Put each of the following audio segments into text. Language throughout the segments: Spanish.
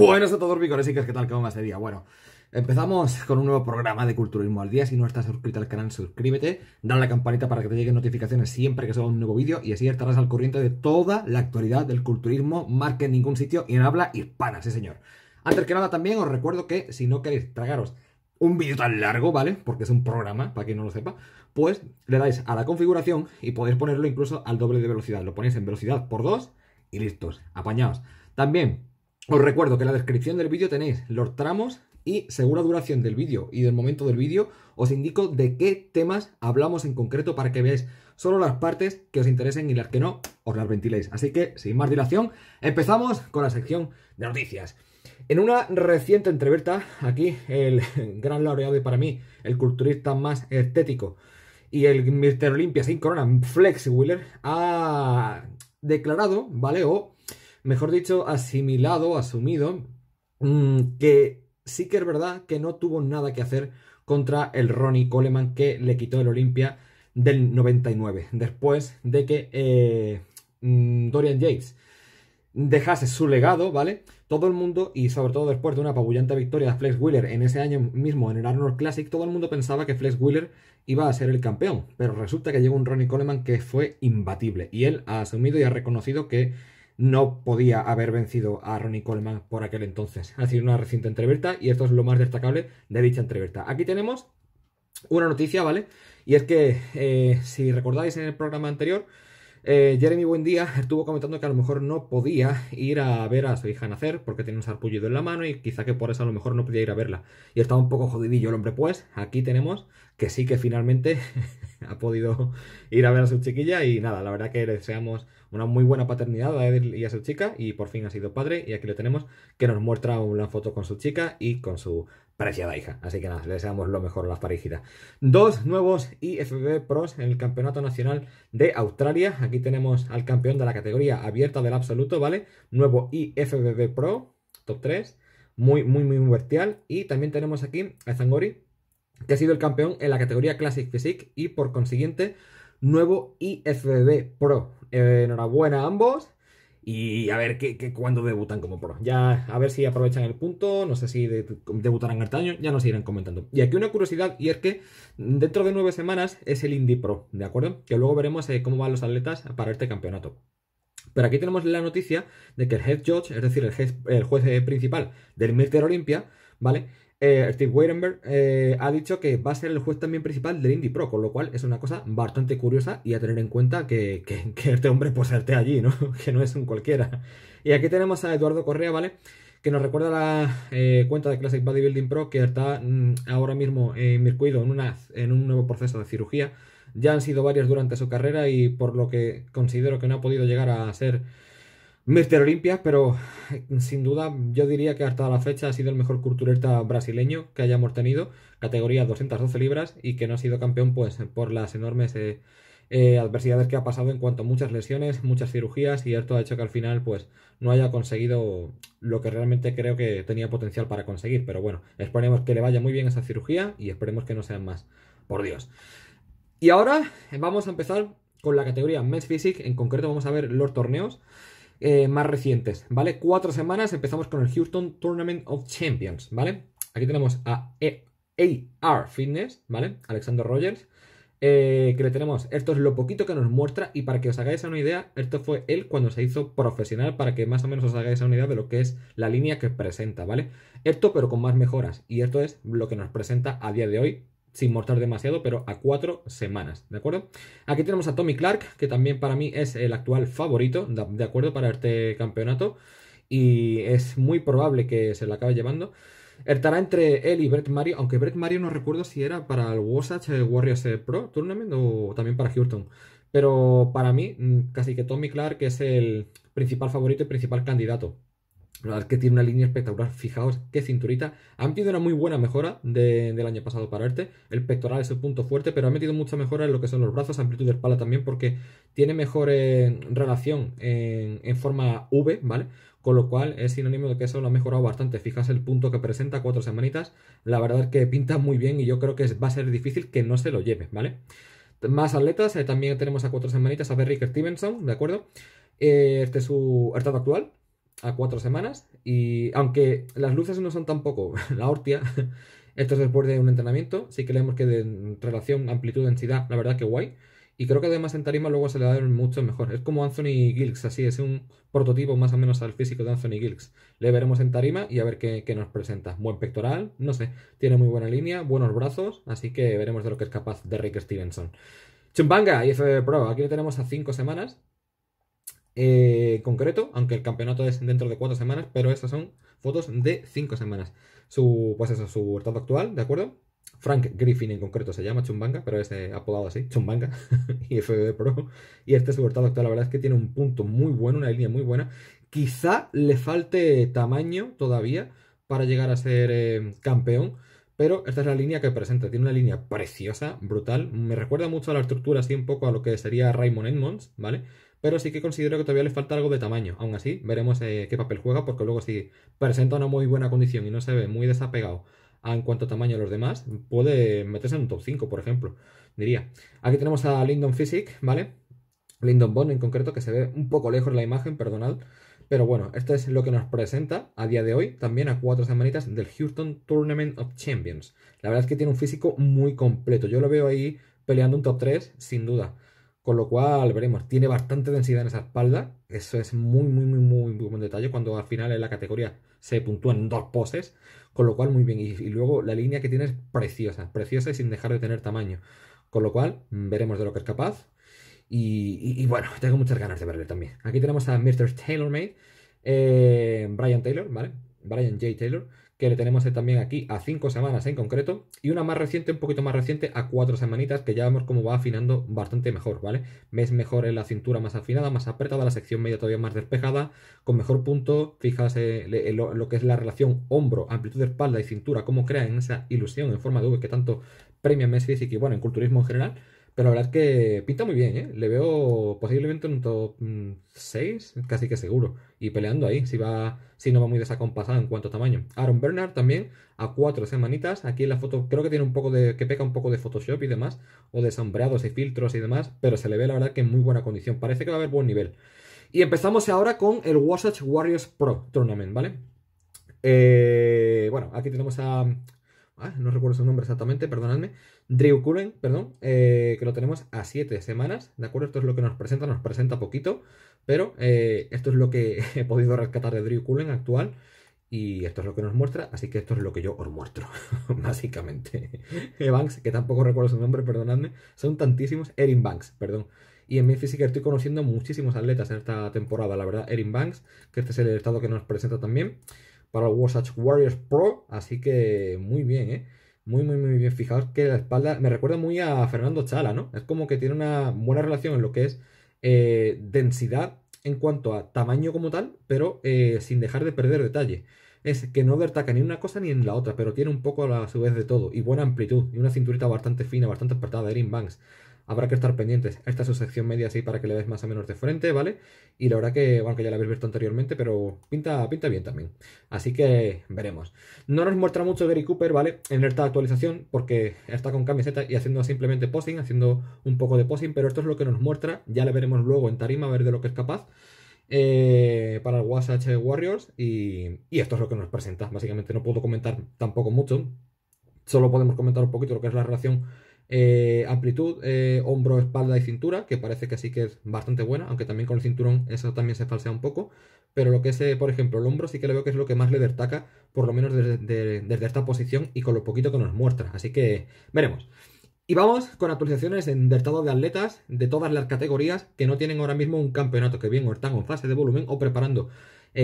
Buenos a todos, bicones y que es que tal, ¿cómo va este día? Bueno, empezamos con un nuevo programa de Culturismo al Día. Si no estás suscrito al canal, suscríbete, dale a la campanita para que te lleguen notificaciones siempre que suba un nuevo vídeo y así estarás al corriente de toda la actualidad del culturismo, que en ningún sitio y en habla hispana, sí señor. Antes que nada también os recuerdo que si no queréis tragaros un vídeo tan largo, ¿vale? Porque es un programa, para quien no lo sepa, pues le dais a la configuración y podéis ponerlo incluso al doble de velocidad. Lo ponéis en velocidad por dos y listos, apañados. También os recuerdo que en la descripción del vídeo tenéis los tramos y según la duración del vídeo y del momento del vídeo, os indico de qué temas hablamos en concreto para que veáis solo las partes que os interesen y las que no, os las ventiléis. Así que, sin más dilación, empezamos con la sección de noticias. En una reciente entrevista, aquí el gran laureado y para mí el culturista más estético y el Mr. Olimpia sin corona, Flex Wheeler, ha declarado, ¿vale? O mejor dicho, asimilado, asumido, mm, que sí que es verdad que no tuvo nada que hacer contra el Ronnie Coleman que le quitó el Olimpia del 99, después de que eh, mm, Dorian Yates dejase su legado, ¿vale? Todo el mundo, y sobre todo después de una apabullante victoria de Flex Wheeler en ese año mismo en el Arnold Classic, todo el mundo pensaba que Flex Wheeler iba a ser el campeón, pero resulta que llegó un Ronnie Coleman que fue imbatible, y él ha asumido y ha reconocido que no podía haber vencido a Ronnie Coleman por aquel entonces. Ha sido una reciente entrevista y esto es lo más destacable de dicha entrevista. Aquí tenemos una noticia, ¿vale? Y es que, eh, si recordáis en el programa anterior, eh, Jeremy Buendía estuvo comentando que a lo mejor no podía ir a ver a su hija nacer porque tenía un sarpullido en la mano y quizá que por eso a lo mejor no podía ir a verla. Y estaba un poco jodidillo el hombre, pues aquí tenemos que sí que finalmente ha podido ir a ver a su chiquilla y nada, la verdad que le deseamos una muy buena paternidad a él y a su chica y por fin ha sido padre y aquí lo tenemos que nos muestra una foto con su chica y con su preciada hija. Así que nada, le deseamos lo mejor a las parejitas. Dos nuevos IFBB Pros en el Campeonato Nacional de Australia. Aquí tenemos al campeón de la categoría abierta del absoluto, ¿vale? Nuevo IFBB Pro, top 3. Muy, muy, muy vertial Y también tenemos aquí a Zangori, que ha sido el campeón en la categoría Classic Physique y por consiguiente nuevo IFBB Pro. Eh, enhorabuena a ambos. Y a ver qué, cuándo debutan como pro. Ya a ver si aprovechan el punto. No sé si debutarán el este año. Ya nos irán comentando. Y aquí una curiosidad. Y es que dentro de nueve semanas es el Indie Pro. ¿De acuerdo? Que luego veremos eh, cómo van los atletas para este campeonato. Pero aquí tenemos la noticia de que el head judge, es decir, el, el juez eh, principal del Mr. Olympia, ¿vale? Eh, Steve Weidenberg eh, ha dicho que va a ser el juez también principal del Indie Pro, con lo cual es una cosa bastante curiosa y a tener en cuenta que, que, este hombre pues allí, ¿no? que no es un cualquiera. Y aquí tenemos a Eduardo Correa, ¿vale? Que nos recuerda la eh, cuenta de Classic Bodybuilding Pro que está mm, ahora mismo en Mircuido en, una, en un nuevo proceso de cirugía. Ya han sido varias durante su carrera y por lo que considero que no ha podido llegar a ser Mister Olimpia, pero sin duda yo diría que hasta la fecha ha sido el mejor culturista brasileño que hayamos tenido, categoría 212 libras, y que no ha sido campeón pues por las enormes eh, eh, adversidades que ha pasado en cuanto a muchas lesiones, muchas cirugías, y esto ha hecho que al final pues no haya conseguido lo que realmente creo que tenía potencial para conseguir, pero bueno, esperemos que le vaya muy bien esa cirugía y esperemos que no sean más, por Dios. Y ahora vamos a empezar con la categoría Men's Physique, en concreto vamos a ver los torneos. Eh, más recientes, ¿vale? Cuatro semanas empezamos con el Houston Tournament of Champions, ¿vale? Aquí tenemos a AR Fitness, ¿vale? Alexander Rogers. Eh, que le tenemos, esto es lo poquito que nos muestra y para que os hagáis una idea, esto fue él cuando se hizo profesional para que más o menos os hagáis una idea de lo que es la línea que presenta, ¿vale? Esto pero con más mejoras y esto es lo que nos presenta a día de hoy sin mortar demasiado, pero a cuatro semanas, ¿de acuerdo? Aquí tenemos a Tommy Clark, que también para mí es el actual favorito, ¿de acuerdo? Para este campeonato. Y es muy probable que se lo acabe llevando. Estará entre él y Brett Mario, aunque Brett Mario no recuerdo si era para el Wasatch eh, Warriors eh, Pro Tournament o también para Houston. Pero para mí, mm, casi que Tommy Clark es el principal favorito y principal candidato. La verdad es que tiene una línea espectacular. Fijaos qué cinturita. Han metido una muy buena mejora del año pasado para Arte. El pectoral es el punto fuerte, pero ha metido mucha mejora en lo que son los brazos, amplitud de espalda también, porque tiene mejor eh, relación en, forma V, ¿vale? Con lo cual es sinónimo de que eso lo ha mejorado bastante. Fijaos el punto que presenta, cuatro semanitas. La verdad es que pinta muy bien y yo creo que va a ser difícil que no se lo lleve, ¿vale? Más atletas, eh, también tenemos a cuatro semanitas a Berrick Stevenson, ¿de acuerdo? Eh, este es su estado actual a cuatro semanas. Y aunque las luces no son tampoco la hortia, esto es después de un entrenamiento, sí que leemos que de relación amplitud-densidad, la verdad que guay. Y creo que además en tarima luego se le da mucho mejor. Es como Anthony Gilks, así es un prototipo más o menos al físico de Anthony Gilks. Le veremos en tarima y a ver qué, nos presenta. Buen pectoral, no sé, tiene muy buena línea, buenos brazos, así que veremos de lo que es capaz de Rick Stevenson. Chumbanga y Pro, aquí lo tenemos a cinco semanas en eh, concreto, aunque el campeonato es dentro de cuatro semanas, pero estas son fotos de cinco semanas. Su, pues eso, su estado actual, ¿de acuerdo? Frank Griffin en concreto se llama Chumbanga, pero es apodado así, Chumbanga, y FB Pro. Y este su estado actual, la verdad es que tiene un punto muy bueno, una línea muy buena. Quizá le falte tamaño todavía para llegar a ser eh, campeón, pero esta es la línea que presenta. Tiene una línea preciosa, brutal. Me recuerda mucho a la estructura, así un poco a lo que sería Raymond Edmonds, ¿vale? pero sí que considero que todavía le falta algo de tamaño. Aún así, veremos eh, qué papel juega, porque luego si presenta una muy buena condición y no se ve muy desapegado en cuanto a tamaño a los demás, puede meterse en un top 5, por ejemplo, diría. Aquí tenemos a Lyndon Physic, ¿vale? Lyndon Bond en concreto, que se ve un poco lejos la imagen, perdonad. Pero bueno, esto es lo que nos presenta a día de hoy, también a cuatro semanitas del Houston Tournament of Champions. La verdad es que tiene un físico muy completo. Yo lo veo ahí peleando un top 3, sin duda. Con lo cual, veremos, tiene bastante densidad en esa espalda. Eso es muy, muy, muy, muy, muy buen detalle cuando al final en la categoría se puntúan dos poses. Con lo cual, muy bien. Y, luego la línea que tiene es preciosa, preciosa y sin dejar de tener tamaño. Con lo cual, veremos de lo que es capaz. Y, bueno, tengo muchas ganas de verle también. Aquí tenemos a Mr. Taylor eh, Brian Taylor, ¿vale? Brian J. Taylor que le tenemos también aquí a cinco semanas en concreto, y una más reciente, un poquito más reciente, a cuatro semanitas, que ya vemos cómo va afinando bastante mejor, ¿vale? Ves mejor en la cintura más afinada, más apretada, la sección media todavía más despejada, con mejor punto, fijas eh, eh, lo, que es la relación hombro, amplitud de espalda y cintura, cómo crean esa ilusión en forma de V que tanto premia Messi y que, bueno, en culturismo en general, pero la verdad es que pinta muy bien, ¿eh? Le veo posiblemente en un top 6, mm, casi que seguro. Y peleando ahí, si va si no va muy desacompasado en cuanto a tamaño. Aaron Bernard también, a cuatro semanitas. Aquí en la foto creo que tiene un poco de... que peca un poco de Photoshop y demás. O de sombreados y filtros y demás. Pero se le ve la verdad que en muy buena condición. Parece que va a haber buen nivel. Y empezamos ahora con el Wasatch Warriors Pro Tournament, ¿vale? Eh, bueno, aquí tenemos a Ah, no recuerdo su nombre exactamente, perdonadme, Drew Cullen, perdón, eh, que lo tenemos a 7 semanas, ¿de acuerdo? Esto es lo que nos presenta, nos presenta poquito, pero eh, esto es lo que he podido rescatar de Drew Cullen actual. Y esto es lo que nos muestra, así que esto es lo que yo os muestro, básicamente. Banks, que tampoco recuerdo su nombre, perdonadme, son tantísimos. Erin Banks, perdón. Y en mi física estoy conociendo muchísimos atletas en esta temporada, la verdad. Erin Banks, que este es el estado que nos presenta también para el Wasatch Warriors Pro. Así que muy bien, ¿eh? Muy, muy, muy bien. Fijaos que la espalda me recuerda muy a Fernando Chala, ¿no? Es como que tiene una buena relación en lo que es eh, densidad en cuanto a tamaño como tal, pero eh, sin dejar de perder detalle. Es que no destaca ni una cosa ni en la otra, pero tiene un poco a, su vez de todo. Y buena amplitud. Y una cinturita bastante fina, bastante de Erin Banks habrá que estar pendientes. Esta es su sección media así para que le veas más o menos de frente, ¿vale? Y la verdad que, bueno, que ya la habéis visto anteriormente, pero pinta, pinta bien también. Así que veremos. No nos muestra mucho Gary Cooper, ¿vale? En esta actualización, porque está con camiseta y haciendo simplemente posing, haciendo un poco de posing, pero esto es lo que nos muestra. Ya le veremos luego en tarima, a ver de lo que es capaz. Eh, para el Wasatch Warriors y esto es lo que nos presenta. Básicamente no puedo comentar tampoco mucho, solo podemos comentar un poquito lo que es la relación eh, amplitud, eh, hombro, espalda y cintura, que parece que sí que es bastante buena, aunque también con el cinturón eso también se falsea un poco. Pero lo que es, eh, por ejemplo, el hombro sí que lo veo que es lo que más le destaca, por lo menos desde, esta posición y con lo poquito que nos muestra. Así que veremos. Y vamos con actualizaciones en estado de atletas de todas las categorías que no tienen ahora mismo un campeonato, que bien o están en fase de volumen o preparando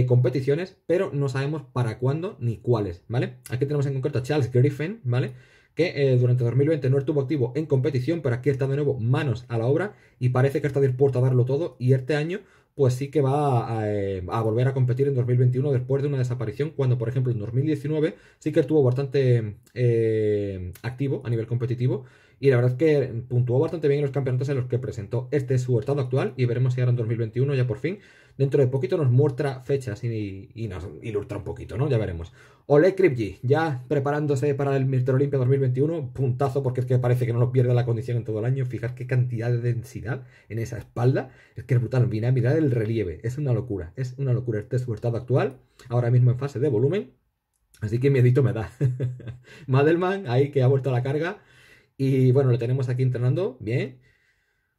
competiciones, pero no sabemos para cuándo ni cuáles, ¿vale? Aquí tenemos en concreto a Charles Griffin, ¿vale? que eh, durante 2020 no estuvo activo en competición, pero aquí está de nuevo manos a la obra y parece que está dispuesto a darlo todo y este año pues sí que va a, eh, volver a competir en 2021 después de una desaparición, cuando por ejemplo en 2019 sí que estuvo bastante eh, activo a nivel competitivo y la verdad es que puntuó bastante bien en los campeonatos en los que presentó. Este es su estado actual y veremos si ahora en 2021 ya por fin Dentro de poquito nos muestra fechas y, nos ilustra un poquito, ¿no? Ya veremos. Ole Kripji, ya preparándose para el Mr. Olimpia 2021, puntazo porque es que parece que no nos pierde la condición en todo el año. Fijar qué cantidad de densidad en esa espalda. Es que es brutal, mira, mirad el relieve. Es una locura, es una locura. Este es su estado actual, ahora mismo en fase de volumen. Así que miedito me da. Madelman, ahí que ha vuelto a la carga. Y bueno, lo tenemos aquí entrenando bien.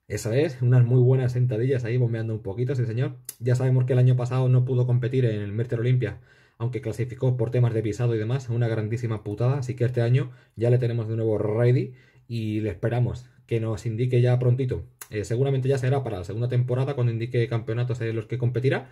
Esa es, unas muy buenas sentadillas ahí bombeando un poquito sí señor. Ya sabemos que el año pasado no pudo competir en el Merter Olimpia, aunque clasificó por temas de pisado y demás, una grandísima putada, así que este año ya le tenemos de nuevo ready y le esperamos que nos indique ya prontito. Eh, seguramente ya será para la segunda temporada cuando indique campeonatos en los que competirá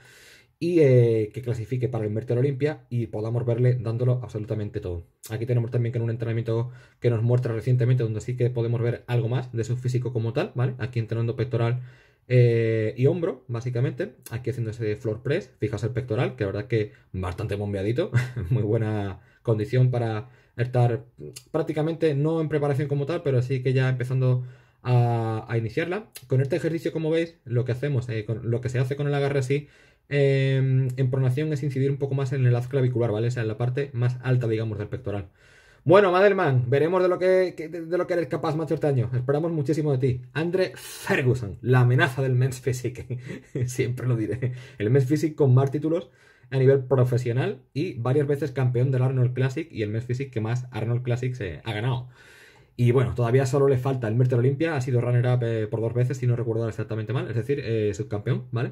y eh, que clasifique para el Inverter Olimpia y podamos verle dándolo absolutamente todo. Aquí tenemos también que en un entrenamiento que nos muestra recientemente, donde sí que podemos ver algo más de su físico como tal, ¿vale? Aquí entrenando pectoral eh, y hombro, básicamente. Aquí haciendo ese floor press, fijaos el pectoral, que la verdad que bastante bombeadito, muy buena condición para estar prácticamente no en preparación como tal, pero sí que ya empezando a, iniciarla. Con este ejercicio, como veis, lo que hacemos, eh, con, lo que se hace con el agarre así Em, en pronación es incidir un poco más en el haz clavicular, ¿vale? O sea, en la parte más alta, digamos, del pectoral. Bueno, Madelman, veremos de lo que, de lo que eres capaz, macho este año, Esperamos muchísimo de ti. Andre Ferguson, la amenaza del Men's Physique. Siempre lo diré. El Men's Physique con más títulos a nivel profesional y varias veces campeón del Arnold Classic y el Men's Physique que más Arnold Classic se ha ganado. Y bueno, todavía solo le falta el Mirterolimpia. Olimpia, ha sido runner-up eh, por dos veces, si no recuerdo exactamente mal, es decir, eh, subcampeón, ¿vale?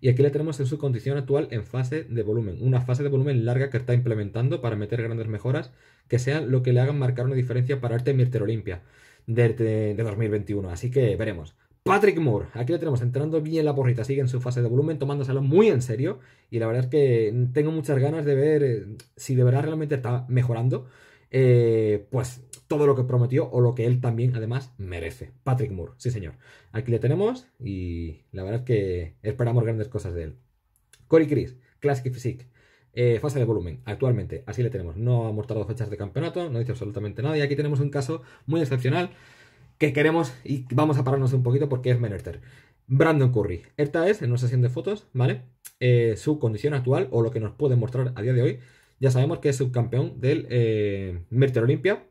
Y aquí le tenemos en su condición actual en fase de volumen, una fase de volumen larga que está implementando para meter grandes mejoras que sean lo que le hagan marcar una diferencia para Arte este Merter Olimpia de, 2021, así que veremos. Patrick Moore, aquí lo tenemos entrenando bien la porrita, sigue en su fase de volumen, tomándoselo muy en serio. Y la verdad es que tengo muchas ganas de ver eh, si de verdad realmente está mejorando. Eh, pues todo lo que prometió o lo que él también además merece. Patrick Moore, sí señor. Aquí le tenemos y la verdad es que esperamos grandes cosas de él. Cory Chris, Classic Physique. Eh, fase de volumen, actualmente, así le tenemos. No ha mostrado fechas de campeonato, no dice absolutamente nada. Y aquí tenemos un caso muy excepcional que queremos y vamos a pararnos un poquito porque es Menerter. Brandon Curry. Esta es, en una sesión de fotos, ¿vale? Eh, su condición actual o lo que nos puede mostrar a día de hoy ya sabemos que es subcampeón del eh, Olimpia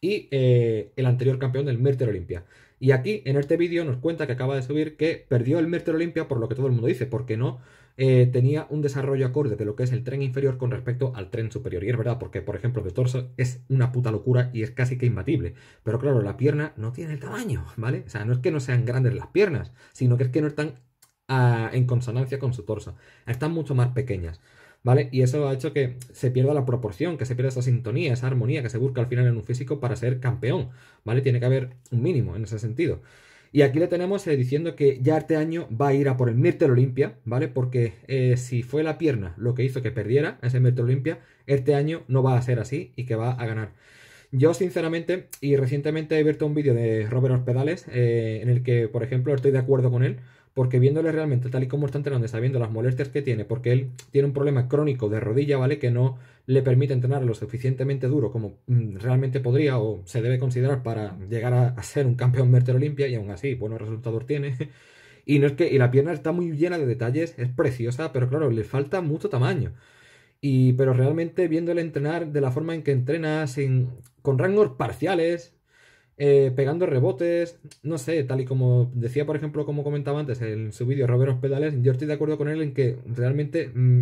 y eh, el anterior campeón del Merter Olimpia. Y aquí en este vídeo nos cuenta que acaba de subir que perdió el Merter Olimpia por lo que todo el mundo dice, porque no eh, tenía un desarrollo acorde de lo que es el tren inferior con respecto al tren superior. Y es verdad, porque por ejemplo el torso es una puta locura y es casi que imbatible. Pero claro, la pierna no tiene el tamaño, ¿vale? O sea, no es que no sean grandes las piernas, sino que es que no están ah, en consonancia con su torso. Están mucho más pequeñas. ¿vale? Y eso ha hecho que se pierda la proporción, que se pierda esa sintonía, esa armonía que se busca al final en un físico para ser campeón, ¿vale? Tiene que haber un mínimo en ese sentido. Y aquí le tenemos eh, diciendo que ya este año va a ir a por el Myrtle Olimpia, ¿vale? Porque eh, si fue la pierna lo que hizo que perdiera ese Myrtle Olimpia, este año no va a ser así y que va a ganar. Yo, sinceramente, y recientemente he visto un vídeo de Robert Hospedales eh, en el que, por ejemplo, estoy de acuerdo con él, porque viéndole realmente tal y como está entrenando, está viendo las molestias que tiene, porque él tiene un problema crónico de rodilla, ¿vale? Que no le permite entrenar lo suficientemente duro como mm, realmente podría o se debe considerar para llegar a, ser un campeón Merter Olimpia y aún así buenos resultados tiene. Y no es que y la pierna está muy llena de detalles, es preciosa, pero claro, le falta mucho tamaño. Y, pero realmente viéndole entrenar de la forma en que entrena, con rangos parciales, eh, pegando rebotes, no sé, tal y como decía, por ejemplo, como comentaba antes en su vídeo Robert Pedales, yo estoy de acuerdo con él en que realmente, mm,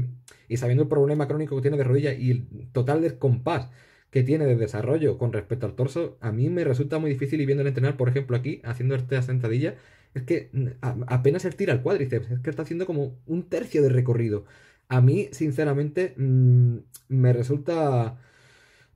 y sabiendo el problema crónico que tiene de rodilla y el total descompás que tiene de desarrollo con respecto al torso, a mí me resulta muy difícil y viéndole entrenar, por ejemplo, aquí, haciendo esta sentadilla, es que mm, apenas él tira el cuádriceps, es que está haciendo como un tercio de recorrido a mí, sinceramente, mm, me resulta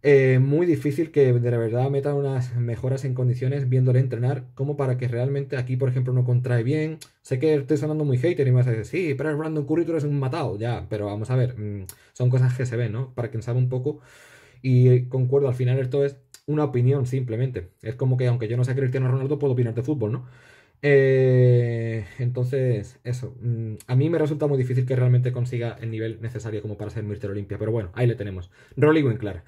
eh, muy difícil que de la verdad metan unas mejoras en condiciones viéndole entrenar, como para que realmente aquí, por ejemplo, no contrae bien. Sé que estoy sonando muy hater y me vas a decir, sí, pero el Brandon Curry tú eres un matado, ya, pero vamos a ver, mm, son cosas que se ven, ¿no? Para quien sabe un poco. Y concuerdo, al final esto es una opinión simplemente. Es como que aunque yo no sea Cristiano Ronaldo, puedo opinar de fútbol, ¿no? Eh, entonces, eso. Mm, a mí me resulta muy difícil que realmente consiga el nivel necesario como para ser Mr. Olimpia. Pero bueno, ahí le tenemos. Rolly Winkler.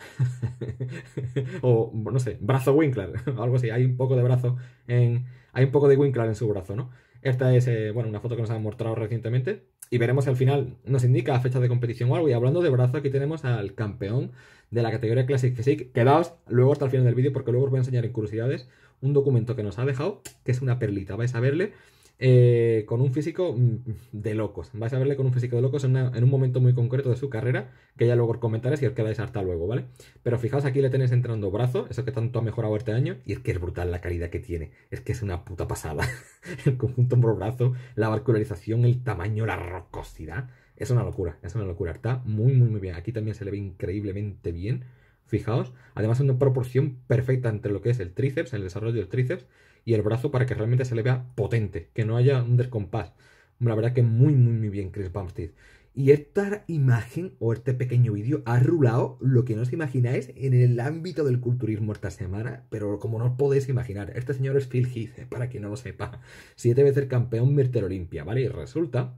o, no sé, brazo Winkler. algo así. Hay un poco de brazo en. Hay un poco de Winkler en su brazo, ¿no? Esta es, eh, bueno, una foto que nos han mostrado recientemente. Y veremos si al final, nos indica la fecha de competición o algo. Y hablando de brazo, aquí tenemos al campeón de la categoría Classic Physique. Quedaos luego hasta el final del vídeo porque luego os voy a enseñar en curiosidades un documento que nos ha dejado, que es una perlita, vais a verle. Eh, con un físico mm, mm, de locos. Vais a verle con un físico de locos en, un momento muy concreto de su carrera, que ya luego comentaré si os quedáis harta luego, ¿vale? Pero fijaos, aquí le tenéis entrando brazo, eso que tanto ha mejorado este año, y es que es brutal la calidad que tiene. Es que es una puta pasada. el conjunto hombro-brazo, la vascularización, el tamaño, la rocosidad. Es una locura, es una locura. Está muy, muy, muy bien. Aquí también se le ve increíblemente bien. Fijaos, además una proporción perfecta entre lo que es el tríceps, el desarrollo del tríceps y el brazo para que realmente se le vea potente, que no haya un descompás. La verdad que muy, muy, muy bien Chris Bumstead. Y esta imagen o este pequeño vídeo ha rulado lo que no os imagináis en el ámbito del culturismo esta semana, pero como no os podéis imaginar, este señor es Phil Heath, eh, para quien no lo sepa, siete veces campeón Mertel Olimpia, ¿vale? Y resulta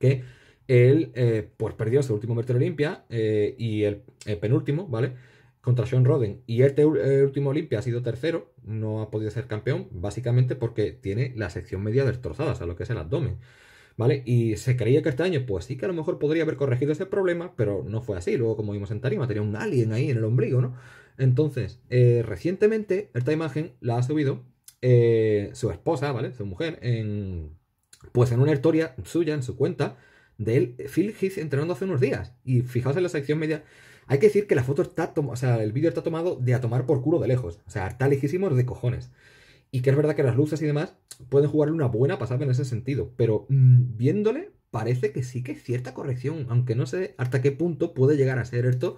que él, eh, pues perdió su último de Olimpia eh, y el penúltimo, ¿vale? contra Sean Roden. Y este eh, último Olimpia ha sido tercero, no ha podido ser campeón, básicamente porque tiene la sección media destrozada, o sea, lo que es el abdomen. ¿Vale? Y se creía que este año, pues sí que a lo mejor podría haber corregido ese problema, pero no fue así. Luego, como vimos en Tarima, tenía un alien ahí en el ombligo, ¿no? Entonces, eh, recientemente, esta imagen la ha subido eh, su esposa, ¿vale? Su mujer, en, pues en una historia suya, en su cuenta, De Phil Heath entrenando hace unos días. Y fijaos en la sección media hay que decir que la foto está tomada, o sea, el vídeo está tomado de a tomar por culo de lejos. O sea, está lejísimo de cojones. Y que es verdad que las luces y demás pueden jugarle una buena pasada en ese sentido. Pero mm, viéndole, parece que sí que hay cierta corrección. Aunque no sé hasta qué punto puede llegar a ser esto.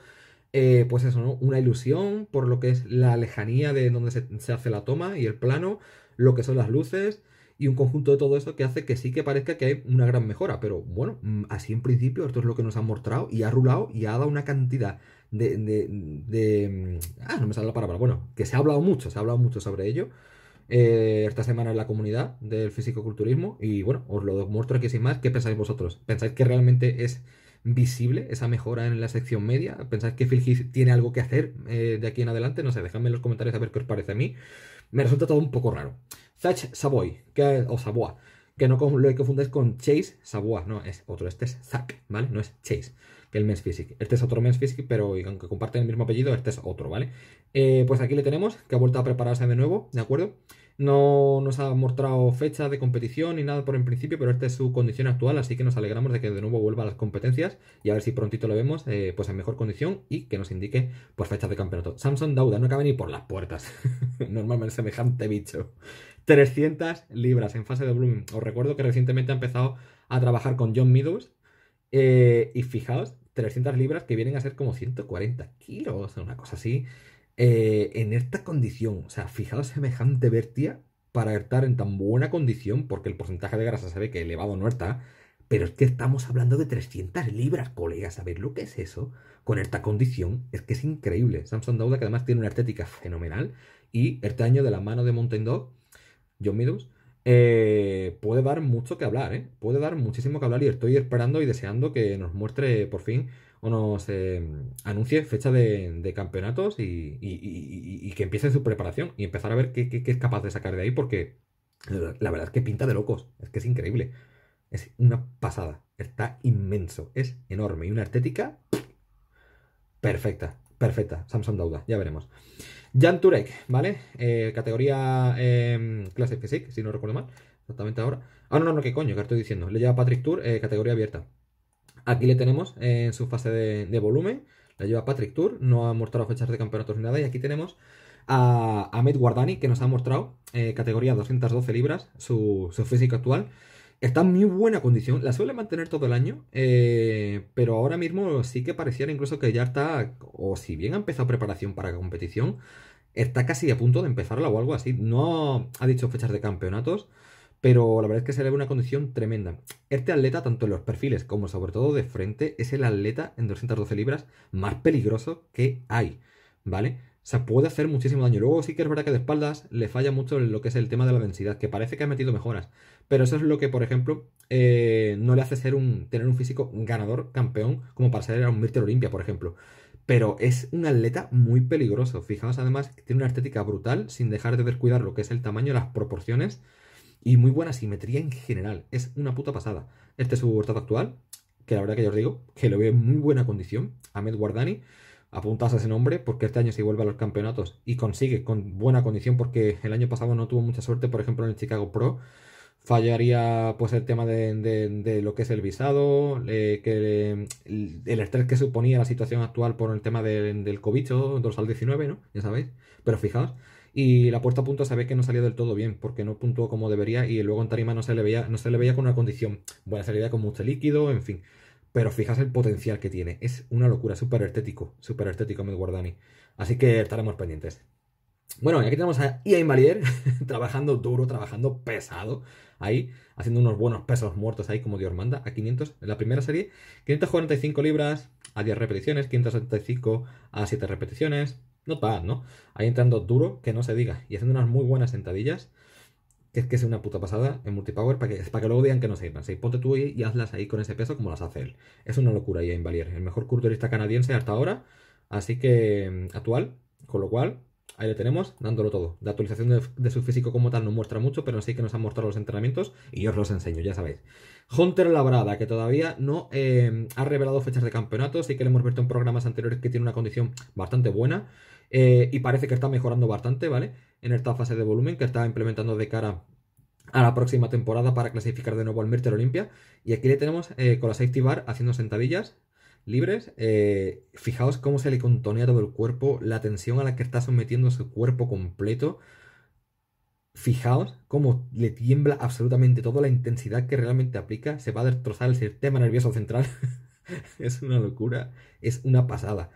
Eh, pues eso, ¿no? Una ilusión por lo que es la lejanía de donde se hace la toma y el plano, lo que son las luces y un conjunto de todo eso que hace que sí que parezca que hay una gran mejora. Pero bueno, mm, así en principio esto es lo que nos ha mostrado y ha rulado y ha dado una cantidad de, de, de... Mm, ah, no me sale la palabra. Bueno, que se ha hablado mucho, se ha hablado mucho sobre ello. Eh, esta semana en la comunidad del físico-culturismo y bueno, os lo muestro aquí sin más. ¿Qué pensáis vosotros? ¿Pensáis que realmente es visible esa mejora en la sección media? ¿Pensáis que Heath tiene algo que hacer eh, de aquí en adelante? No sé, dejadme en los comentarios a ver qué os parece a mí. Me resulta todo un poco raro. Sach Savoy, o Savoy, que no lo confundáis con Chase Savoy, no, es otro, este es Zach, ¿vale? No es Chase, que el Men's Physique. Este es otro Men's Physique, pero aunque comparten el mismo apellido, este es otro, ¿vale? Eh, pues aquí le tenemos, que ha vuelto a prepararse de nuevo, ¿de acuerdo? No nos ha mostrado fecha de competición ni nada por el principio, pero esta es su condición actual, así que nos alegramos de que de nuevo vuelva a las competencias y a ver si prontito lo vemos eh, pues en mejor condición y que nos indique pues fecha de campeonato. Samson Dauda no cabe ni por las puertas, normalmente semejante bicho. 300 libras en fase de bloom. Os recuerdo que recientemente ha empezado a trabajar con John Meadows. Eh, y fijaos, 300 libras que vienen a ser como 140 kilos, una cosa así. Eh, en esta condición, o sea, fijaos semejante vertia para estar en tan buena condición, porque el porcentaje de grasa sabe que elevado no está, pero es que estamos hablando de 300 libras, colegas, a ver, lo que es eso? Con esta condición, es que es increíble. Samson Dauda, que además tiene una estética fenomenal, y este año de la mano de Mountain Dog, John Middles, eh, puede dar mucho que hablar, ¿eh? Puede dar muchísimo que hablar y estoy esperando y deseando que nos muestre por fin o nos eh, anuncie fecha de, campeonatos y, que empiece su preparación y empezar a ver qué, qué, es capaz de sacar de ahí porque la verdad es que pinta de locos, es que es increíble, es una pasada, está inmenso, es enorme y una estética perfecta perfecta, Samsung Dauda, ya veremos. Jan Turek, ¿vale? Eh, categoría em, clase Physique, si no recuerdo mal. Exactamente ahora. Ah, no, no, no, qué coño, que estoy diciendo. Le lleva Patrick Tour, eh, categoría abierta. Aquí le tenemos en su fase de, volumen. La lleva Patrick Tour, no ha mostrado fechas de campeonatos ni nada. Y aquí tenemos a Ahmed Guardani, que nos ha mostrado eh, categoría 212 libras, su, su físico actual. Está en muy buena condición, la suele mantener todo el año, eh, pero ahora mismo sí que pareciera incluso que ya está, o si bien ha empezado preparación para competición, está casi a punto de empezarla o algo así. No ha dicho fechas de campeonatos, pero la verdad es que se le ve una condición tremenda. Este atleta, tanto en los perfiles como sobre todo de frente, es el atleta en 212 libras más peligroso que hay, ¿vale? O sea, puede hacer muchísimo daño. Luego sí que es verdad que de espaldas le falla mucho lo que es el tema de la densidad, que parece que ha metido mejoras. Pero eso es lo que, por ejemplo, eh, no le hace ser un, tener un físico ganador, campeón, como para ser a un Mr. Olimpia, por ejemplo. Pero es un atleta muy peligroso. Fijaos además tiene una estética brutal, sin dejar de descuidar lo que es el tamaño, las proporciones y muy buena simetría en general. Es una puta pasada. Este es su estado actual, que la verdad que yo os digo, que lo veo en muy buena condición. Ahmed Guardani, apuntas a ese nombre, porque este año se vuelve a los campeonatos y consigue con buena condición, porque el año pasado no tuvo mucha suerte, por ejemplo, en el Chicago Pro fallaría pues el tema de, lo que es el visado, eh, que mm, el, estrés que suponía la situación actual por el tema del COVID, 19, ¿no? Ya sabéis, pero fijaos. Y la puerta a punto se ve que no salía del todo bien, porque no puntuó como debería y luego en tarima no se le veía, no se le veía con una condición buena salida con mucho líquido, en fin. Pero fijaos el potencial que tiene, es una locura, súper estético, súper estético me Guardani. Así que estaremos pendientes. Bueno, y aquí tenemos a Ian Valier, trabajando duro, trabajando pesado, ahí, haciendo unos buenos pesos muertos ahí, como Dios manda, a 500 en la primera serie. 545 libras a 10 repeticiones, 575 a 7 repeticiones. No bad, ¿no? Ahí entrando duro, que no se diga, y haciendo unas muy buenas sentadillas. Que es que es una puta pasada en multipower para que, para que luego digan que no se irán. si ponte tú y, y hazlas ahí con ese peso como las hace él. Es una locura ahí en Valier, el mejor culturista canadiense hasta ahora. Así que mm, actual, con lo cual Ahí lo tenemos, dándolo todo. La actualización de, su físico como tal no muestra mucho, pero sí que nos han mostrado los entrenamientos y yo os los enseño, ya sabéis. Hunter Labrada, que todavía no eh, ha revelado fechas de campeonato, sí que le hemos visto en programas anteriores que tiene una condición bastante buena eh, y parece que está mejorando bastante, ¿vale? En esta fase de volumen que está implementando de cara a la próxima temporada para clasificar de nuevo al Mirter Olimpia. Y aquí le tenemos eh, con la safety bar haciendo sentadillas libres, eh, fijaos cómo se le contonea todo el cuerpo, la tensión a la que está sometiendo su cuerpo completo. Fijaos cómo le tiembla absolutamente toda la intensidad que realmente aplica. Se va a destrozar el sistema nervioso central. es una locura, es una pasada.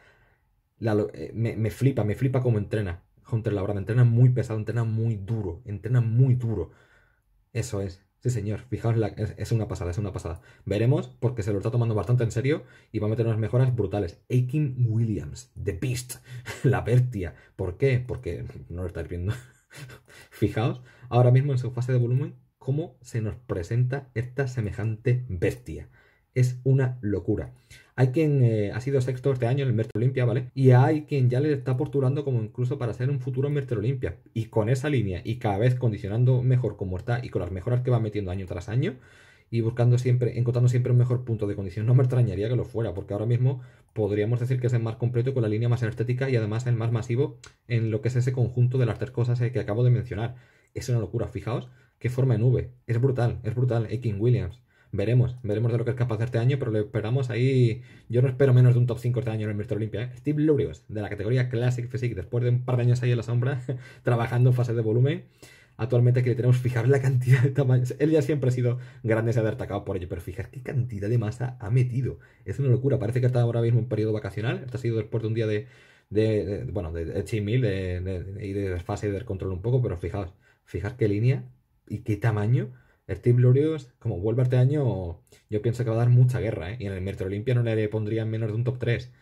Eh, me, flipa, me flipa cómo entrena. Hunter, la entrena muy pesado, entrena muy duro, entrena muy duro. Eso es. Sí, este señor, fijaos, es, una pasada, es una pasada. Veremos, porque se lo está tomando bastante en serio y va a meter unas mejoras brutales. Akin Williams, The Beast, la bestia. ¿Por qué? Porque no lo estáis viendo. fijaos, ahora mismo en su fase de volumen, cómo se nos presenta esta semejante bestia es una locura. Hay quien eh, ha sido sexto este año en el Merter Olimpia, ¿vale? Y hay quien ya le está porturando como incluso para ser un futuro Merter Olimpia. Y con esa línea y cada vez condicionando mejor como está y con las mejoras que va metiendo año tras año y buscando siempre, encontrando siempre un mejor punto de condición. No me extrañaría que lo fuera, porque ahora mismo podríamos decir que es el más completo con la línea más estética y además el más masivo en lo que es ese conjunto de las tres cosas eh, que acabo de mencionar. Es una locura, fijaos, qué forma en nube. Es brutal, es brutal. King Williams. Veremos, veremos de lo que es capaz de este año, pero lo esperamos ahí. Yo no espero menos de un top 5 este año en el Mr. Olympia. ¿eh? Steve Lurios, de la categoría Classic Physique, después de un par de años ahí en la sombra, trabajando en fase de volumen. Actualmente aquí le tenemos fijar la cantidad de tamaños. Él ya siempre ha sido grande se ha atacado por ello, pero fijar qué cantidad de masa ha metido. Es una locura. Parece que está ahora mismo en periodo vacacional. Esto ha sido después de un día de. de, bueno, de, de mil y de, fase de control un poco, pero fijaos, fijar qué línea y qué tamaño Steve Lurius, como vuelva este año, yo pienso que va a dar mucha guerra, ¿eh? Y en el Metro Olimpia no le pondría menos de un top 3.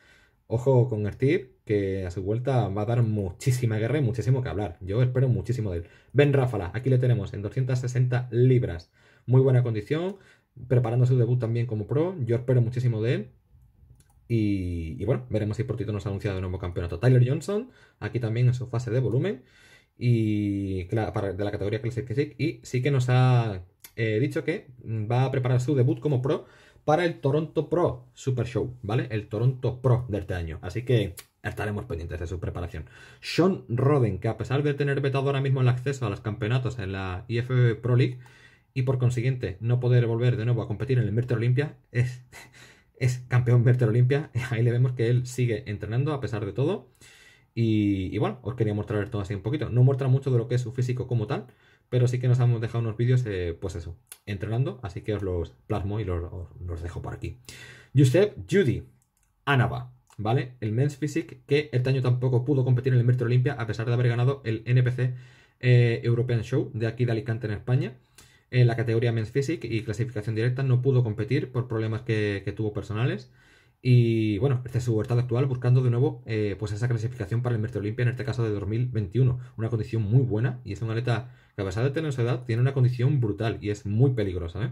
Ojo con Steve, que a su vuelta va a dar muchísima guerra y muchísimo que hablar. Yo espero muchísimo de él. Ben Ráfala, aquí le tenemos en 260 libras. Muy buena condición, preparando su debut también como pro. Yo espero muchísimo de él. Y, bueno, veremos si Portito nos ha anunciado el nuevo campeonato. Tyler Johnson, aquí también en su fase de volumen. Y de la categoría Classic Classic. Y sí que nos ha he eh, dicho que mm, va a preparar su debut como pro para el Toronto Pro Super Show, ¿vale? El Toronto Pro de este año. Así que estaremos pendientes de su preparación. Sean Roden, que a pesar de tener vetado ahora mismo el acceso a los campeonatos en la IF Pro League y por consiguiente no poder volver de nuevo a competir en el Merter Olimpia, es, es campeón Merter Olimpia. Ahí le vemos que él sigue entrenando a pesar de todo. Y, y, bueno, os quería mostrar esto así un poquito. No muestra mucho de lo que es su físico como tal, pero sí que nos hemos dejado unos vídeos, pues eso, entrenando. Así que os los plasmo y los, dejo por aquí. usted, Judy, Anaba, ¿vale? El Men's Physique que este año tampoco pudo competir en el Metro Olimpia a pesar de haber ganado el NPC eh, European Show de aquí de Alicante en España. En la categoría Men's Physique y clasificación directa no pudo competir por problemas que tuvo personales. Y bueno, este es su estado actual buscando de nuevo eh, pues esa clasificación para el Merteo Olimpia, en este caso de 2021. Una condición muy buena y es una aleta que a pesar de tener su edad tiene una condición brutal y es muy peligrosa. ¿eh?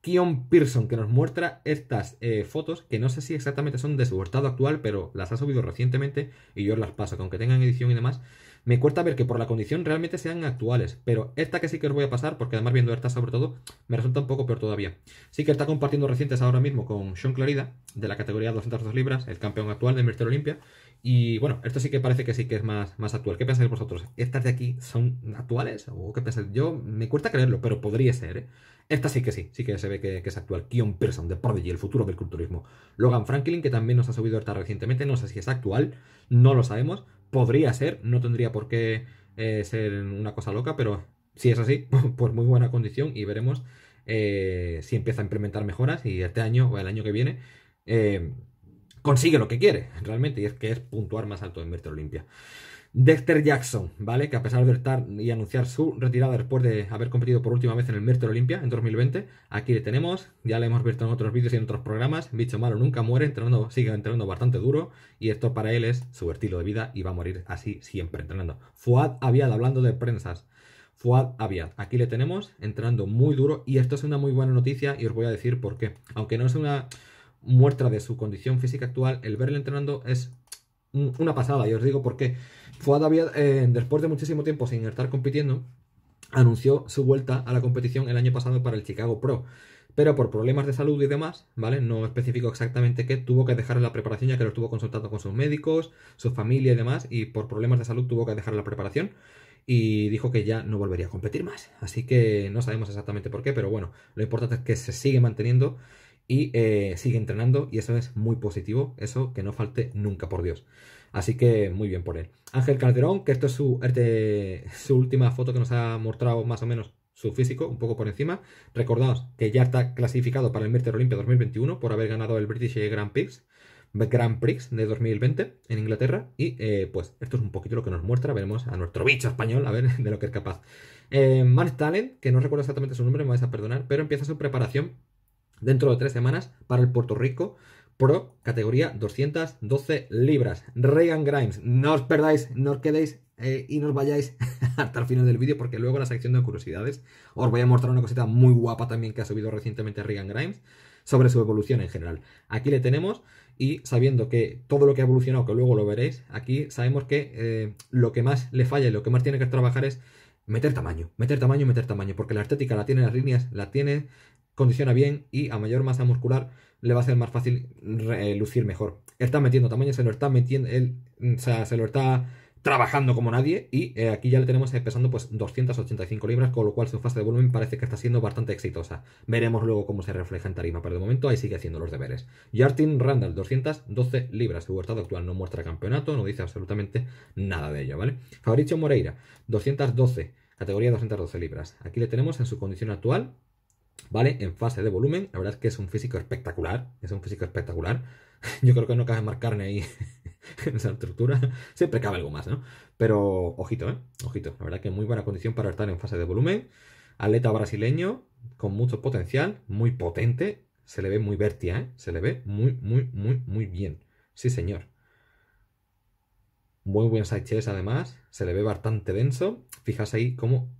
Kion Pearson que nos muestra estas eh, fotos que no sé si exactamente son de su estado actual, pero las ha subido recientemente y yo las paso, que aunque tengan edición y demás, me cuesta ver que por la condición realmente sean actuales, pero esta que sí que os voy a pasar, porque además viendo esta sobre todo, me resulta un poco peor todavía. Sí que está compartiendo recientes ahora mismo con Sean Clarida, de la categoría 202 libras, el campeón actual de Mr Olimpia, y bueno, esto sí que parece que sí que es más, más actual. ¿Qué pensáis vosotros? ¿Estas de aquí son actuales? ¿O qué pensáis? Yo me cuesta creerlo, pero podría ser, ¿eh? Esta sí que sí, sí que se ve que, es actual. Kion Pearson, de Prodigy, el futuro del culturismo. Logan Franklin, que también nos ha subido esta recientemente, no sé si es actual, no lo sabemos, Podría ser, no tendría por qué eh, ser una cosa loca, pero si es así, por muy buena condición y veremos eh, si empieza a implementar mejoras y este año o el año que viene eh, consigue lo que quiere realmente y es que es puntuar más alto en Verte Olimpia. Dexter Jackson, ¿vale? Que a pesar de estar y anunciar su retirada después de haber competido por última vez en el Mertor Olimpia en 2020, aquí le tenemos, ya le hemos visto en otros vídeos y en otros programas, bicho malo nunca muere, entrenando, sigue entrenando bastante duro y esto para él es su estilo de vida y va a morir así siempre entrenando. Fuad Aviad, hablando de prensas. Fuad Aviad, aquí le tenemos entrenando muy duro y esto es una muy buena noticia y os voy a decir por qué. Aunque no es una muestra de su condición física actual, el verle entrenando es una pasada y os digo por qué. Fuad eh, después de muchísimo tiempo sin estar compitiendo, anunció su vuelta a la competición el año pasado para el Chicago Pro, pero por problemas de salud y demás, ¿vale? No especificó exactamente qué, tuvo que dejar la preparación ya que lo estuvo consultando con sus médicos, su familia y demás, y por problemas de salud tuvo que dejar la preparación y dijo que ya no volvería a competir más. Así que no sabemos exactamente por qué, pero bueno, lo importante es que se sigue manteniendo y eh, sigue entrenando y eso es muy positivo, eso que no falte nunca, por Dios. Así que muy bien por él. Ángel Calderón, que esto es su, última foto que nos ha mostrado más o menos su físico, un poco por encima. Recordaos que ya está clasificado para el Mr. Olympia 2021 por haber ganado el British Grand Prix. Grand Prix de 2020 en Inglaterra. Y eh, pues esto es un poquito lo que nos muestra. Veremos a nuestro bicho español, a ver de lo que es capaz. Eh, Mark Talent, que no recuerdo exactamente su nombre, me vais a perdonar, pero empieza su preparación dentro de tres semanas para el Puerto Rico Pro, categoría 212 libras. Reagan Grimes, no os perdáis, no os quedéis eh, y no os vayáis hasta el final del vídeo porque luego en la sección de curiosidades os voy a mostrar una cosita muy guapa también que ha subido recientemente Reagan Grimes sobre su evolución en general. Aquí le tenemos y sabiendo que todo lo que ha evolucionado, que luego lo veréis, aquí sabemos que eh, lo que más le falla y lo que más tiene que trabajar es meter tamaño, meter tamaño, meter tamaño, porque la estética la tiene las líneas, la tiene, condiciona bien y a mayor masa muscular le va a ser más fácil eh, lucir mejor. Está metiendo tamaño, se lo está metiendo, él, mm, o sea, se lo está trabajando como nadie y eh, aquí ya le tenemos pesando pues 285 libras, con lo cual su fase de volumen parece que está siendo bastante exitosa. Veremos luego cómo se refleja en tarima, pero de momento ahí sigue haciendo los deberes. Jartin Randall, 212 libras, su estado actual no muestra campeonato, no dice absolutamente nada de ello, ¿vale? Fabricio Moreira, 212, categoría 212 libras. Aquí le tenemos en su condición actual, ¿vale? En fase de volumen, la verdad es que es un físico espectacular, es un físico espectacular. Yo creo que no cabe más carne ahí en esa estructura, siempre cabe algo más, ¿no? Pero ojito, ¿eh? Ojito, la verdad que muy buena condición para estar en fase de volumen. Atleta brasileño, con mucho potencial, muy potente, se le ve muy vertia, ¿eh? Se le ve muy, muy, muy, muy bien. Sí, señor. Muy buen side chest además, se le ve bastante denso. Fijaos ahí cómo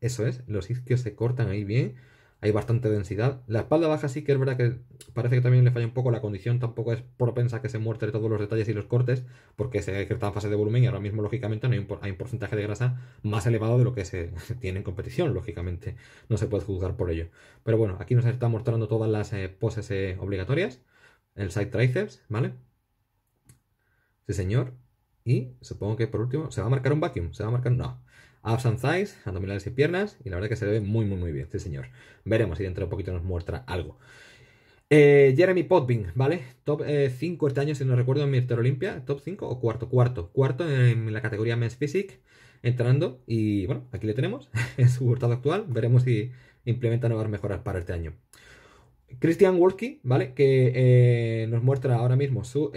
eso es, los isquios se cortan ahí bien hay bastante densidad. La espalda baja sí que es verdad que parece que también le falla un poco, la condición tampoco es propensa a que se muestre todos los detalles y los cortes, porque se está en fase de volumen y ahora mismo, lógicamente, no hay, un, porcentaje de grasa más elevado de lo que se, tiene en competición, lógicamente, no se puede juzgar por ello. Pero bueno, aquí nos está mostrando todas las eh, poses eh, obligatorias, el side triceps, ¿vale? Sí, señor. Y supongo que por último, ¿se va a marcar un vacuum? ¿Se va a marcar? No, Abs and thighs, abdominales y piernas, y la verdad que se ve muy, muy, muy bien, sí señor. Veremos si dentro de un poquito nos muestra algo. Eh, Jeremy Potvin, ¿vale? Top 5 eh, este año, si no recuerdo, en Mister Olimpia. Top 5 o cuarto, cuarto. Cuarto en la categoría Men's Physique, entrando. Y bueno, aquí le tenemos, en su resultado actual. Veremos si implementa nuevas mejoras para este año. Christian Wolski, ¿vale? Que eh, nos muestra ahora mismo su.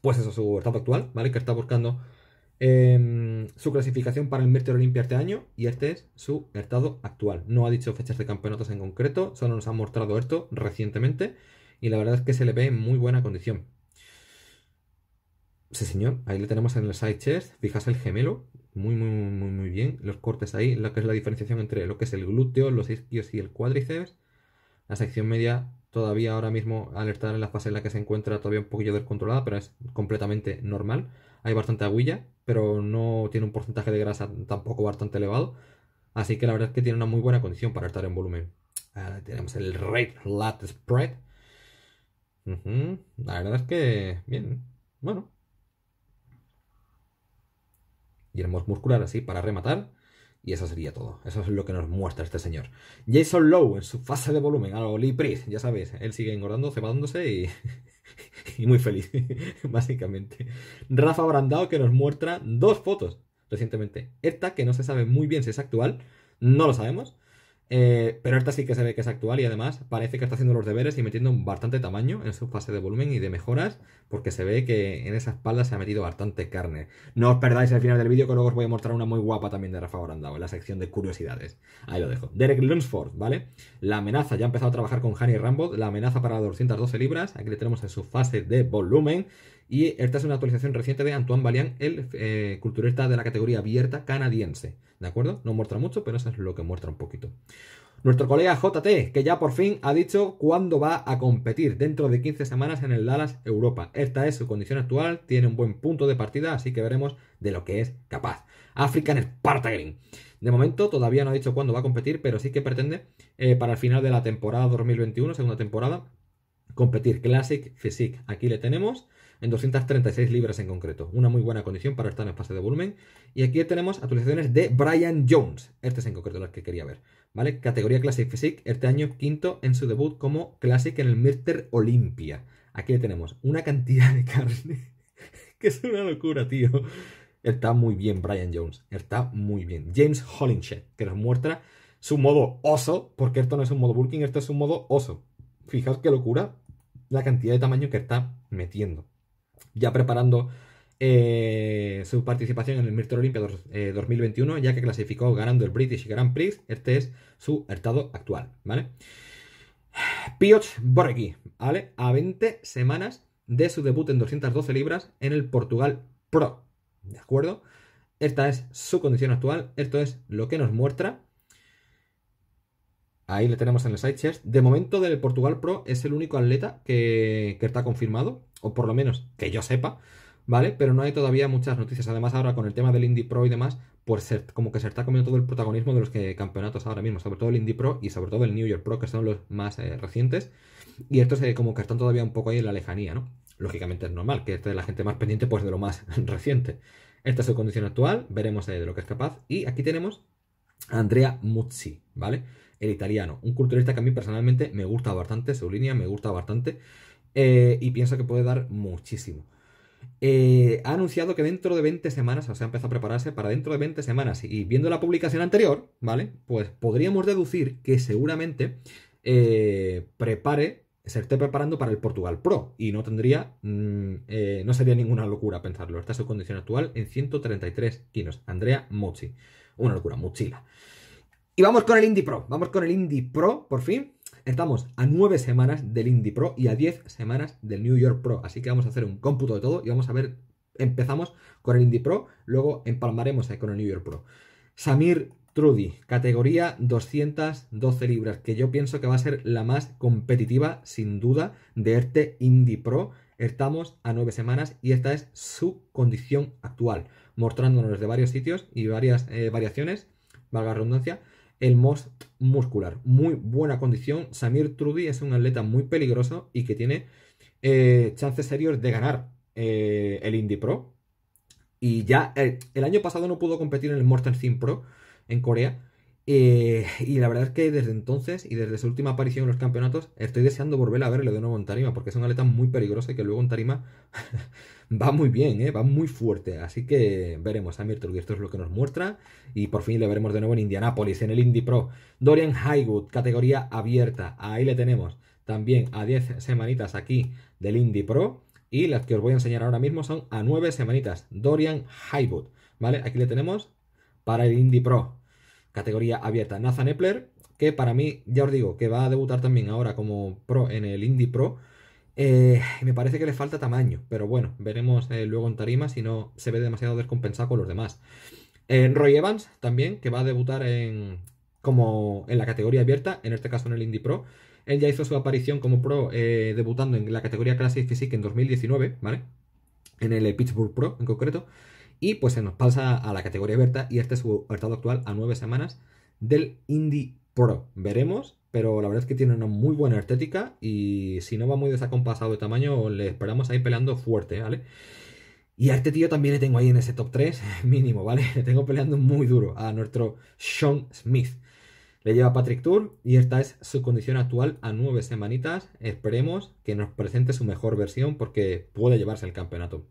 pues eso, su estado actual, ¿vale? Que está buscando Em, su clasificación para el mister Olympia este año y este es su estado actual. No ha dicho fechas de campeonatos en concreto, solo nos ha mostrado esto recientemente y la verdad es que se le ve en muy buena condición. Sí, señor, ahí le tenemos en el side chest, fijas el gemelo, muy, muy, muy, muy bien, los cortes ahí, lo que es la diferenciación entre lo que es el glúteo, los isquios y el cuádriceps, la sección media todavía ahora mismo, al estar en la fase en la que se encuentra, todavía un poquillo descontrolada, pero es completamente normal. Hay bastante aguilla, pero no tiene un porcentaje de grasa tampoco bastante elevado. Así que la verdad es que tiene una muy buena condición para estar en volumen. Ah, tenemos el Red Lat Spread. La verdad es que, bien, bueno. Y el muscular así para rematar. Y eso sería todo. Eso es lo que nos muestra este señor. Jason Lowe en su fase de volumen, a Lee Priest, ya sabes Él sigue engordando, cebándose y, y muy feliz, básicamente. Rafa Brandao que nos muestra dos fotos recientemente. Esta que no se sabe muy bien si es actual, no lo sabemos. Eh, pero esta sí que se ve que es actual y además parece que está haciendo los deberes y metiendo bastante tamaño en su fase de volumen y de mejoras, porque se ve que en esa espalda se ha metido bastante carne. No os perdáis el final del vídeo, que luego os voy a mostrar una muy guapa también de Rafa Brandao en la sección de curiosidades. Ahí lo dejo. Derek Lunsford, ¿vale? La amenaza, ya ha empezado a trabajar con Harry Rambo, la amenaza para 212 libras, aquí le tenemos en su fase de volumen. Y esta es una actualización reciente de Antoine Balian, el eh, culturista de la categoría abierta canadiense. ¿De acuerdo? No muestra mucho, pero eso es lo que muestra un poquito. Nuestro colega JT, que ya por fin ha dicho cuándo va a competir dentro de 15 semanas en el Dallas Europa. Esta es su condición actual, tiene un buen punto de partida, así que veremos de lo que es capaz. African Green. De momento todavía no ha dicho cuándo va a competir, pero sí que pretende eh, para el final de la temporada 2021, segunda temporada, competir Classic Physique. Aquí le tenemos en 236 libras en concreto. Una muy buena condición para estar en fase de volumen. Y aquí tenemos actualizaciones de Brian Jones. Este es en concreto las que quería ver. ¿Vale? Categoría Classic Physique, este año quinto en su debut como Classic en el Mirter Olympia. Aquí le tenemos una cantidad de carne que es una locura, tío. Está muy bien Brian Jones, está muy bien. James Hollinshed, que nos muestra su modo oso, porque esto no es un modo bulking, esto es un modo oso. Fijaos qué locura la cantidad de tamaño que está metiendo ya preparando eh, su participación en el Mister Olimpia 2021, ya que clasificó ganando el British Grand Prix. Este es su estado actual, ¿vale? Piotr Borregui, ¿vale? A 20 semanas de su debut en 212 libras en el Portugal Pro, ¿de acuerdo? Esta es su condición actual, esto es lo que nos muestra Ahí le tenemos en el sidechest. De momento del Portugal Pro es el único atleta que, está confirmado, o por lo menos que yo sepa, ¿vale? Pero no hay todavía muchas noticias. Además ahora con el tema del Indie Pro y demás, pues como que se está comiendo todo el protagonismo de los que, campeonatos ahora mismo, sobre todo el Indie Pro y sobre todo el New York Pro, que son los más eh, recientes. Y estos eh, como que están todavía un poco ahí en la lejanía, ¿no? Lógicamente es normal que esté la gente más pendiente pues de lo más reciente. Esta es su condición actual, veremos eh, de lo que es capaz. Y aquí tenemos a Andrea Muzzi, ¿vale? el italiano. Un culturista que a mí personalmente me gusta bastante, su línea me gusta bastante eh, y pienso que puede dar muchísimo. Eh, ha anunciado que dentro de 20 semanas, o sea, empezó a prepararse para dentro de 20 semanas. Y viendo la publicación anterior, ¿vale? Pues podríamos deducir que seguramente eh, prepare, se esté preparando para el Portugal Pro. Y no tendría, mm, no sería ninguna locura pensarlo. Está su condición actual en 133 kilos. Andrea Mochi. Una locura, mochila. Y vamos con el Indie Pro. Vamos con el Indie Pro, por fin. Estamos a nueve semanas del Indie Pro y a 10 semanas del New York Pro. Así que vamos a hacer un cómputo de todo y vamos a ver. Empezamos con el Indie Pro, luego empalmaremos con el New York Pro. Samir Trudy, categoría 212 libras, que yo pienso que va a ser la más competitiva, sin duda, de este Indie Pro. Estamos a nueve semanas y esta es su condición actual, mostrándonos de varios sitios y varias eh, variaciones, valga redundancia, el most muscular. Muy buena condición. Samir Trudy es un atleta muy peligroso y que tiene eh, chances serios de ganar eh, el Indy Pro. Y ya eh, el, año pasado no pudo competir en el Mortal sin Pro en Corea. y la verdad es que desde entonces y desde su última aparición en los campeonatos, estoy deseando volver a verle de nuevo en tarima, porque es un atleta muy peligroso y que luego en tarima va muy bien, ¿eh? va muy fuerte. Así que veremos a y esto es lo que nos muestra. Y por fin le veremos de nuevo en Indianapolis, en el Indie Pro. Dorian Highwood, categoría abierta. Ahí le tenemos también a 10 semanitas aquí del Indie Pro. Y las que os voy a enseñar ahora mismo son a 9 semanitas. Dorian Highwood, ¿vale? Aquí le tenemos para el Indie Pro. Categoría abierta. Nathan Epler, que para mí, ya os digo, que va a debutar también ahora como pro en el Indie Pro eh, me parece que le falta tamaño, pero bueno, veremos eh, luego en tarima si no se ve demasiado descompensado con los demás. Eh, Roy Evans también, que va a debutar en, como en la categoría abierta, en este caso en el Indie Pro. Él ya hizo su aparición como pro debutando en la categoría Classic física en 2019, ¿vale? En el Pittsburgh Pro en concreto. Y pues se nos pasa a la categoría abierta y este es su estado actual a nueve semanas del Indie Pro. Veremos pero la verdad es que tiene una muy buena estética y si no va muy desacompasado de tamaño, le esperamos ahí peleando fuerte, ¿vale? Y a este tío también le tengo ahí en ese top 3 mínimo, ¿vale? Le tengo peleando muy duro a nuestro Sean Smith. Le lleva Patrick Tour y esta es su condición actual a nueve semanitas. Esperemos que nos presente su mejor versión porque puede llevarse el campeonato.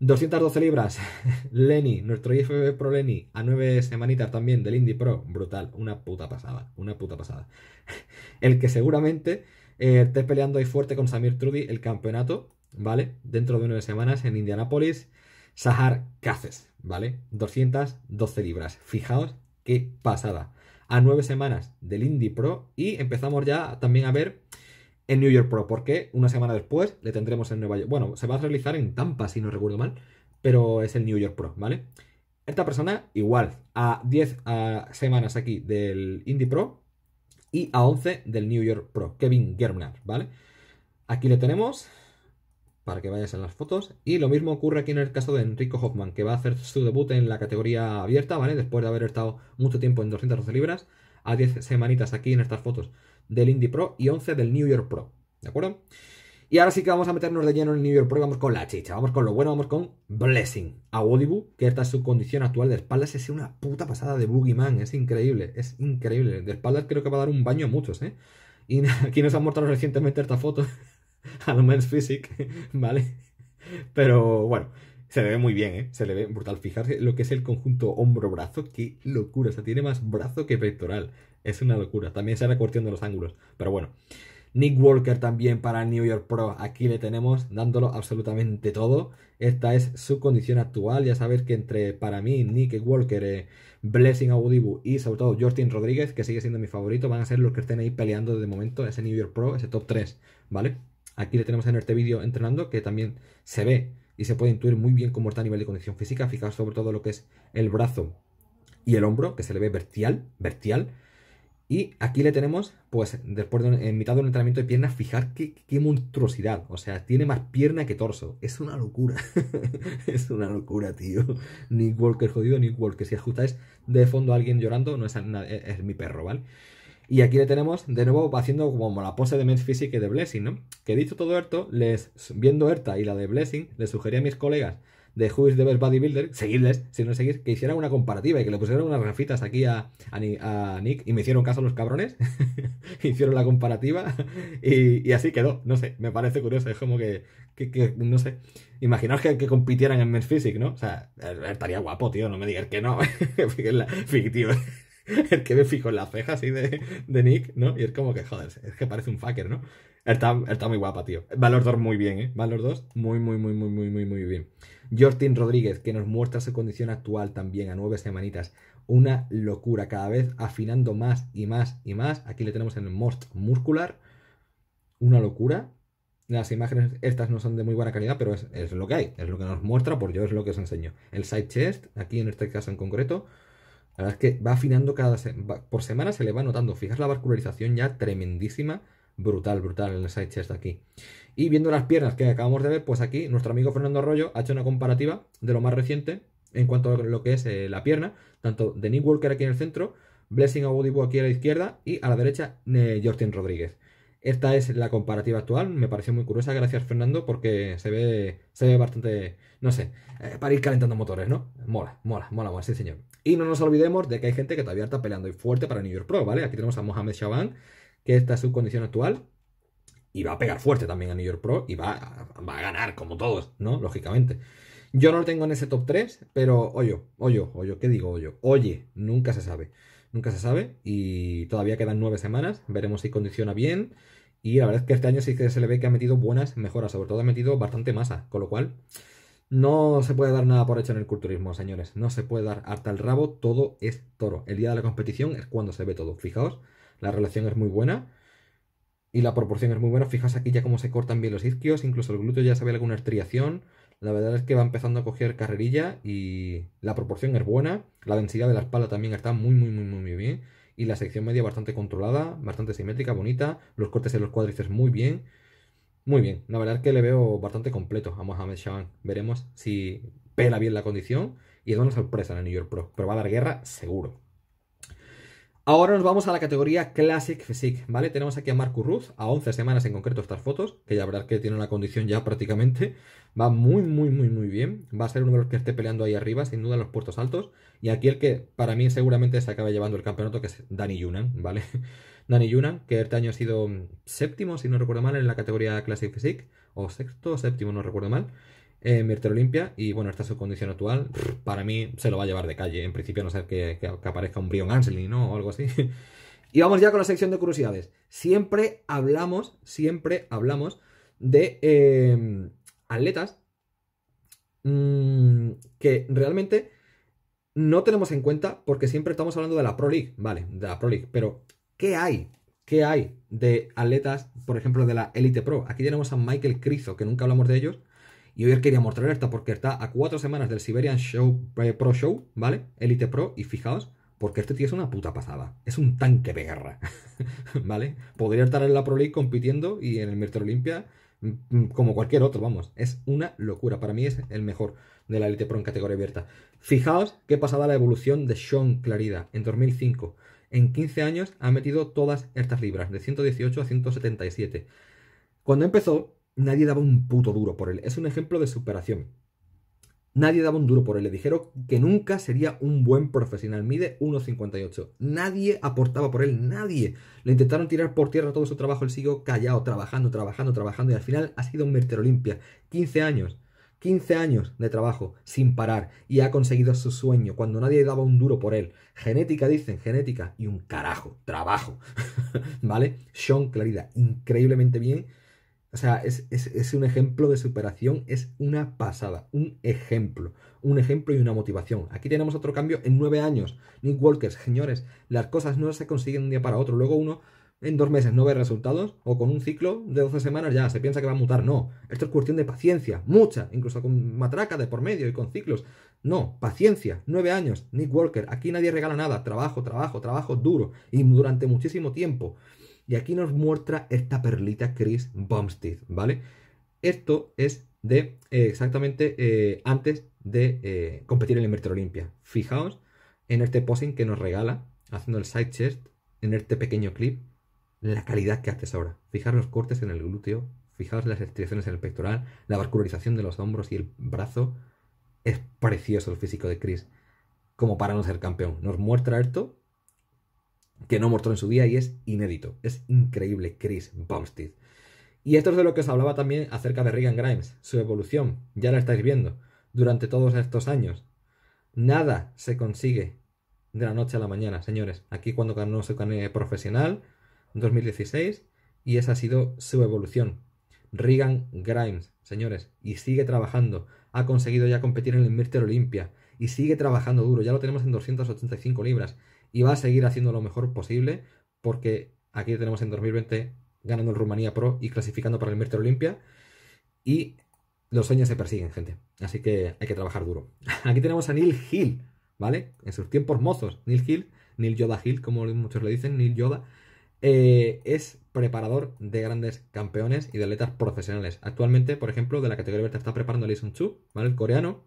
212 libras, Lenny, nuestro IFB Pro Lenny, a 9 semanitas también del Indie Pro, brutal, una puta pasada, una puta pasada. El que seguramente eh, esté peleando ahí fuerte con Samir Trudy el campeonato, ¿vale? Dentro de 9 semanas en Indianapolis. Sahar Caces, ¿vale? 212 libras, fijaos qué pasada. A 9 semanas del Indie Pro y empezamos ya también a ver en New York Pro. Porque una semana después le tendremos en Nueva York. Bueno, se va a realizar en Tampa, si no recuerdo mal. Pero es el New York Pro, ¿vale? Esta persona, igual, a 10 semanas aquí del Indie Pro y a 11 del New York Pro, Kevin Germner, ¿vale? Aquí le tenemos para que vayas en las fotos. Y lo mismo ocurre aquí en el caso de Enrico Hoffman, que va a hacer su debut en la categoría abierta, ¿vale? Después de haber estado mucho tiempo en 212 libras, a 10 semanitas aquí en estas fotos del Indie Pro y 11 del New York Pro. ¿De acuerdo? Y ahora sí que vamos a meternos de lleno en el New York Pro y vamos con la chicha, vamos con lo bueno, vamos con Blessing. A Wodibu, que esta es su condición actual de espaldas, es una puta pasada de Boogeyman, es increíble, es increíble. De espaldas creo que va a dar un baño a muchos, ¿eh? Y aquí nos han mostrado recientemente esta foto a lo Men's Physic, ¿vale? Pero bueno, se le ve muy bien, ¿eh? Se le ve brutal. Fijarse lo que es el conjunto hombro-brazo. Qué locura. O sea, tiene más brazo que pectoral. Es una locura. También será cuestión de los ángulos. Pero bueno. Nick Walker también para New York Pro. Aquí le tenemos dándolo absolutamente todo. Esta es su condición actual. Ya sabéis que entre para mí, Nick Walker, eh, Blessing Audibu y sobre todo Rodríguez, que sigue siendo mi favorito, van a ser los que estén ahí peleando de momento ese New York Pro, ese top 3. ¿Vale? Aquí le tenemos en este vídeo entrenando que también se ve y se puede intuir muy bien cómo está a nivel de condición física. Fijaos sobre todo lo que es el brazo y el hombro, que se le ve vertial. vertical y aquí le tenemos, pues, después de en mitad de un entrenamiento de piernas, fijar qué, monstruosidad. O sea, tiene más pierna que torso. Es una locura. es una locura, tío. Nick Walker jodido, Nick Walker. Si ajustáis de fondo a alguien llorando, no es, es, mi perro, ¿vale? Y aquí le tenemos de nuevo haciendo como la pose de Men's Physique de Blessing, ¿no? Que dicho todo esto, les, viendo Erta y la de Blessing, le sugería a mis colegas de Who is the Best Bodybuilder, seguirles, si no seguir, que hicieran una comparativa y que le pusieran unas rafitas aquí a, Nick y me hicieron caso los cabrones, hicieron la comparativa y, así quedó, no sé, me parece curioso, es como que, no sé, imaginaos que, que, compitieran en Men's Physique, ¿no? O sea, er, er, estaría guapo, tío, no me digas que no, el que me fijo en la ceja así de, de, Nick, ¿no? Y es como que, joder, es que parece un fucker, ¿no? Está, está, muy guapa, tío. Valor 2 muy bien, ¿eh? Valor 2 muy, muy, muy, muy, muy, muy, muy bien. Jortin Rodríguez, que nos muestra su condición actual también a nueve semanitas. Una locura, cada vez afinando más y más y más. Aquí le tenemos en el most muscular. Una locura. Las imágenes estas no son de muy buena calidad, pero es, lo que hay, es lo que nos muestra, por yo es lo que os enseño. El side chest, aquí en este caso en concreto, la verdad es que va afinando cada... por semana se le va notando. Fijas la vascularización ya tremendísima brutal, brutal en el side chest aquí. Y viendo las piernas que acabamos de ver, pues aquí nuestro amigo Fernando Arroyo ha hecho una comparativa de lo más reciente en cuanto a lo que es eh, la pierna, tanto de Nick Walker aquí en el centro, Blessing Awodibo aquí a la izquierda y a la derecha eh, Rodríguez. Esta es la comparativa actual, me pareció muy curiosa, gracias Fernando, porque se ve, se ve bastante, no sé, eh, para ir calentando motores, ¿no? Mola, mola, mola, sí señor. Y no nos olvidemos de que hay gente que todavía está peleando y fuerte para New York Pro, ¿vale? Aquí tenemos a Mohamed Shaban, que esta es su condición actual. Y va a pegar fuerte también a New York Pro y va a, va a ganar, como todos, ¿no? Lógicamente. Yo no lo tengo en ese top 3, pero oye, oye, oye, ¿qué digo oye? Oye, nunca se sabe. Nunca se sabe y todavía quedan nueve semanas. Veremos si condiciona bien. Y la verdad es que este año sí que se le ve que ha metido buenas mejoras, sobre todo ha metido bastante masa, con lo cual no se puede dar nada por hecho en el culturismo, señores. No se puede dar hasta el rabo, todo es toro. El día de la competición es cuando se ve todo. Fijaos la relación es muy buena y la proporción es muy buena. fijas aquí ya cómo se cortan bien los isquios, incluso el glúteo ya se ve alguna estriación. La verdad es que va empezando a coger carrerilla y la proporción es buena. La densidad de la espalda también está muy, muy, muy, muy bien. Y la sección media bastante controlada, bastante simétrica, bonita. Los cortes en los cuádriceps muy bien. Muy bien, la verdad es que le veo bastante completo a Mohamed Shaban. Veremos si pela bien la condición y es una sorpresa en el New York Pro. Pero va a dar guerra seguro. Ahora nos vamos a la categoría Classic Physique, ¿vale? Tenemos aquí a Marco Ruz, a 11 semanas en concreto estas fotos, que ya habrá que tiene una condición ya prácticamente, va muy, muy, muy, muy bien, va a ser uno de los que esté peleando ahí arriba, sin duda en los puertos altos, y aquí el que para mí seguramente se acaba llevando el campeonato, que es Dani Yunan, ¿vale? Dani Yunan, que este año ha sido séptimo, si no recuerdo mal, en la categoría Classic Physique, o sexto, séptimo, no recuerdo mal, en eh, Olimpia. Y bueno, esta es su condición actual. Para mí se lo va a llevar de calle. En principio, no sé, que, aparezca un Brion Ansley, ¿no? O algo así. y vamos ya con la sección de curiosidades. Siempre hablamos, siempre hablamos de eh, atletas mm, que realmente no tenemos en cuenta porque siempre estamos hablando de la Pro League, vale, de la Pro League, pero ¿qué hay? ¿Qué hay de atletas, por ejemplo, de la Elite Pro? Aquí tenemos a Michael Crizo, que nunca hablamos de ellos, y hoy quería mostrar esta porque está a cuatro semanas del Siberian Show eh, Pro Show, ¿vale? Elite Pro, y fijaos, porque este tío es una puta pasada. Es un tanque de guerra, ¿vale? Podría estar en la Pro League compitiendo y en el Mister Olimpia mm, mm, como cualquier otro, vamos. Es una locura. Para mí es el mejor de la Elite Pro en categoría abierta. Fijaos qué pasada la evolución de Sean Clarida en 2005. En 15 años ha metido todas estas libras, de 118 a 177. Cuando empezó, nadie daba un puto duro por él. Es un ejemplo de superación. Nadie daba un duro por él. Le dijeron que nunca sería un buen profesional. Mide 1,58. Nadie aportaba por él. Nadie. Le intentaron tirar por tierra todo su trabajo. Él siguió callado, trabajando, trabajando, trabajando. Y al final ha sido un Merter Olimpia. 15 años. 15 años de trabajo sin parar y ha conseguido su sueño cuando nadie daba un duro por él. Genética, dicen, genética y un carajo, trabajo. ¿Vale? Sean Clarida, increíblemente bien o sea, es, es, un ejemplo de superación, es una pasada, un ejemplo, un ejemplo y una motivación. Aquí tenemos otro cambio en nueve años. Nick Walker, señores, las cosas no se consiguen de un día para otro. Luego uno en dos meses no ve resultados o con un ciclo de 12 semanas ya se piensa que va a mutar. No, esto es cuestión de paciencia, mucha, incluso con matraca de por medio y con ciclos. No, paciencia, nueve años, Nick Walker, aquí nadie regala nada, trabajo, trabajo, trabajo duro y durante muchísimo tiempo. Y aquí nos muestra esta perlita Chris Bumstead, ¿vale? Esto es de eh, exactamente eh, antes de eh, competir en el Metro Olimpia. Fijaos en este posing que nos regala, haciendo el side chest, en este pequeño clip, la calidad que ahora Fijaros los cortes en el glúteo, fijaos las estriaciones en el pectoral, la vascularización de los hombros y el brazo. Es precioso el físico de Chris, como para no ser campeón. Nos muestra esto que no mostró en su día y es inédito. Es increíble, Chris Bumstead. Y esto es de lo que os hablaba también acerca de Regan Grimes, su evolución, ya la estáis viendo, durante todos estos años. Nada se consigue de la noche a la mañana, señores. Aquí cuando ganó su canal profesional, 2016, y esa ha sido su evolución. Regan Grimes, señores, y sigue trabajando. Ha conseguido ya competir en el Mr. Olympia y sigue trabajando duro. Ya lo tenemos en 285 libras y va a seguir haciendo lo mejor posible porque aquí tenemos en 2020 ganando el Rumanía Pro y clasificando para el Mérter Olimpia y los sueños se persiguen, gente. Así que hay que trabajar duro. Aquí tenemos a Neil Hill, ¿vale? En sus tiempos mozos, Neil Hill, Neil Yoda Hill, como muchos le dicen, Neil Yoda, eh, es preparador de grandes campeones y de atletas profesionales. Actualmente, por ejemplo, de la categoría verde está preparando Sun Chu, ¿vale? El coreano.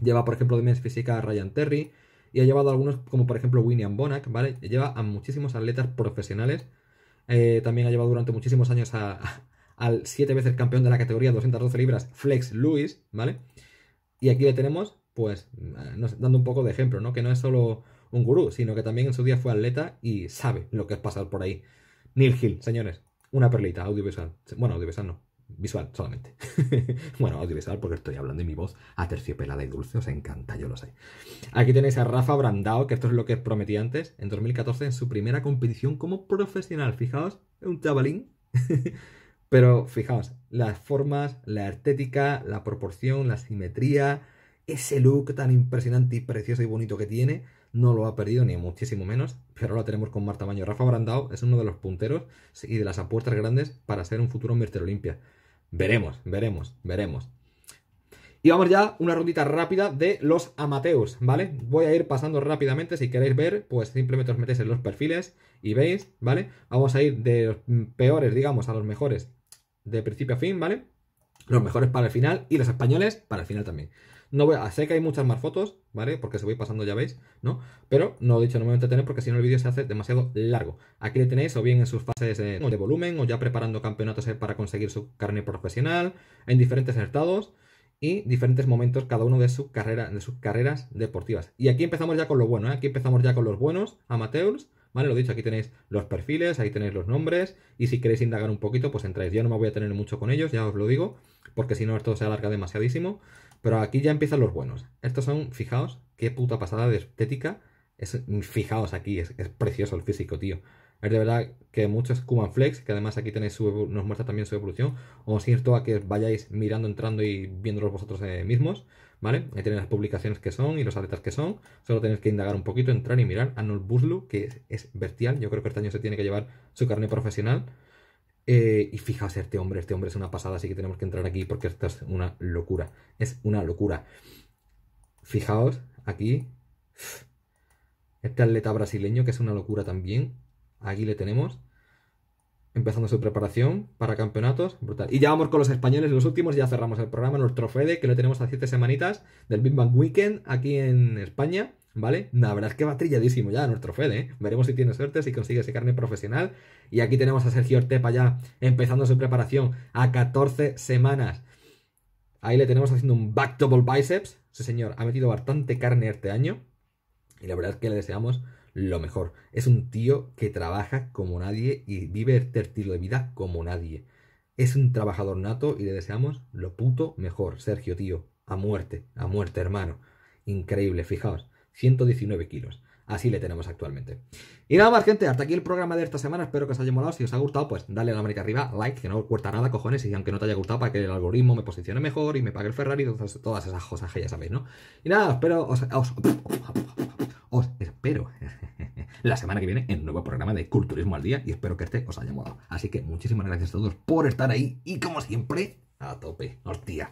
Lleva, por ejemplo, de Men's Física a Ryan Terry, y ha llevado a algunos, como por ejemplo William Bonac, ¿vale? Lleva a muchísimos atletas profesionales. Eh, también ha llevado durante muchísimos años a, al siete veces campeón de la categoría 212 libras, Flex Lewis, ¿vale? Y aquí le tenemos, pues, eh, dando un poco de ejemplo, ¿no? Que no es solo un gurú, sino que también en su día fue atleta y sabe lo que es pasar por ahí. Neil Hill, señores, una perlita audiovisual. Bueno, audiovisual no, visual solamente. bueno, audiovisual porque estoy hablando en mi voz aterciopelada y dulce os encanta, yo lo sé. Aquí tenéis a Rafa Brandao, que esto es lo que prometí antes, en 2014 en su primera competición como profesional. Fijaos, un chavalín. Pero fijaos, las formas, la estética, la proporción, la simetría, ese look tan impresionante y precioso y bonito que tiene, no lo ha perdido ni muchísimo menos, pero ahora tenemos con Marta Maño. Rafa Brandao es uno de los punteros y de las apuestas grandes para ser un futuro Mr. Olimpia. Veremos, veremos, veremos. Y vamos ya una rondita rápida de los amateurs, ¿vale? Voy a ir pasando rápidamente, si queréis ver, pues simplemente os metéis en los perfiles y veis, ¿vale? Vamos a ir de los peores, digamos, a los mejores de principio a fin, ¿vale? Los mejores para el final y los españoles para el final también. No voy a, sé que hay muchas más fotos, ¿vale? Porque se voy pasando, ya veis, ¿no? Pero no he dicho, no me voy a entretener porque si no el vídeo se hace demasiado largo. Aquí le tenéis o bien en sus fases de, eh, de volumen o ya preparando campeonatos eh, para conseguir su carne profesional, en diferentes estados y diferentes momentos cada uno de, su carrera, de sus carreras deportivas. Y aquí empezamos ya con lo bueno, ¿eh? Aquí empezamos ya con los buenos, amateurs, ¿vale? Lo dicho, aquí tenéis los perfiles, ahí tenéis los nombres, y si queréis indagar un poquito, pues entráis. Yo no me voy a tener mucho con ellos, ya os lo digo, porque si no esto se alarga demasiadísimo. Pero aquí ya empiezan los buenos. Estos son, fijaos, qué puta pasada de estética. Es, fijaos aquí, es, precioso el físico, tío. Es de verdad que muchos Cuban Flex, que además aquí tenéis su, nos muestra también su evolución. Os invito a que vayáis mirando, entrando y viéndolos vosotros eh, mismos. ¿Vale? Ahí tenéis las publicaciones que son y los atletas que son. Solo tenéis que indagar un poquito, entrar y mirar. Arnold Buslu, que es, vertial Yo creo que este año se tiene que llevar su carne profesional. Eh, y fijaos, este hombre, este hombre es una pasada, así que tenemos que entrar aquí porque esto es una locura. Es una locura. Fijaos, aquí. Este atleta brasileño, que es una locura también. Aquí le tenemos. Empezando su preparación para campeonatos. Brutal. Y ya vamos con los españoles, los últimos. Ya cerramos el programa, nuestro de que lo tenemos a siete semanitas del Big Bang Weekend aquí en España. ¿Vale? la verdad es que va trilladísimo ya nuestro Fede. ¿eh? Veremos si tiene suerte, si consigue ese carne profesional. Y aquí tenemos a Sergio Ortepa ya empezando su preparación a 14 semanas. Ahí le tenemos haciendo un back double biceps. Ese señor ha metido bastante carne este año. Y la verdad es que le deseamos lo mejor. Es un tío que trabaja como nadie y vive este estilo de vida como nadie. Es un trabajador nato y le deseamos lo puto mejor. Sergio, tío, a muerte, a muerte, hermano. Increíble, fijaos. 119 kilos. Así le tenemos actualmente. Y nada más, gente. Hasta aquí el programa de esta semana. Espero que os haya molado. Si os ha gustado, pues dale a la manita arriba, like, que no cuesta nada, cojones. Y aunque no te haya gustado, para que el algoritmo me posicione mejor y me pague el Ferrari, entonces, todas esas cosas que ya sabéis, ¿no? Y nada, espero. Os, os espero la semana que viene en un nuevo programa de Culturismo al Día. Y espero que este os haya molado. Así que muchísimas gracias a todos por estar ahí. Y como siempre, a tope. Hostia.